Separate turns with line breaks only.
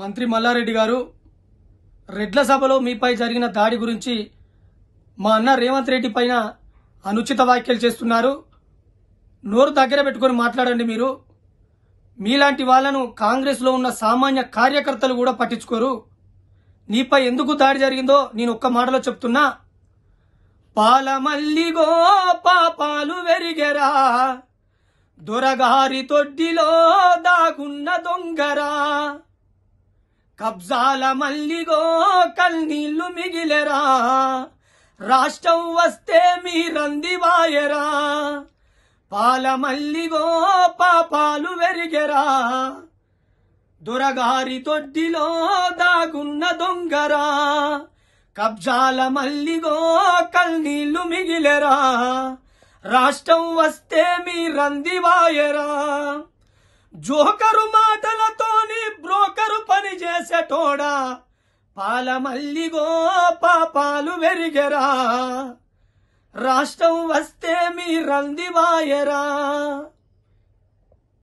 మంత్రి మల్లారెడ్డి గారు రెడ్ల సభలో మీపై జరిగిన దాడి గురించి మా అన్న రేవంత్ రెడ్డి పైన అనుచిత వ్యాఖ్యలు చేస్తున్నారు నోరు దగ్గర పెట్టుకొని మాట్లాడండి మీరు మీలాంటి వాళ్లను కాంగ్రెస్లో ఉన్న సామాన్య కార్యకర్తలు కూడా పట్టించుకోరు నీపై ఎందుకు దాడి జరిగిందో నేను ఒక్క మాటలో చెప్తున్నా పాలమల్లిగో పాపాలు వెరిగెరా దొరగారి తొడ్డిలో దాగున్న దొంగరా కబ్జాల మల్లిగో కన్నీళ్లు మిగిలెరా రాష్ట్రం వస్తే మీరందివాయరా పాల మల్లిగో పాపాలు వెరిగెరా దురగారి తొడ్డిలో దాగున్న దొంగరా కబ్జాల మల్లిగో కన్నీళ్లు మిగిలెరా రాష్ట్రం వస్తే వాయరా జోకరు మాట చేసేటోడా పాలమల్లిగో పాపాలు వెరిగెరా రాష్ట్రం వస్తే మీరందివాయరా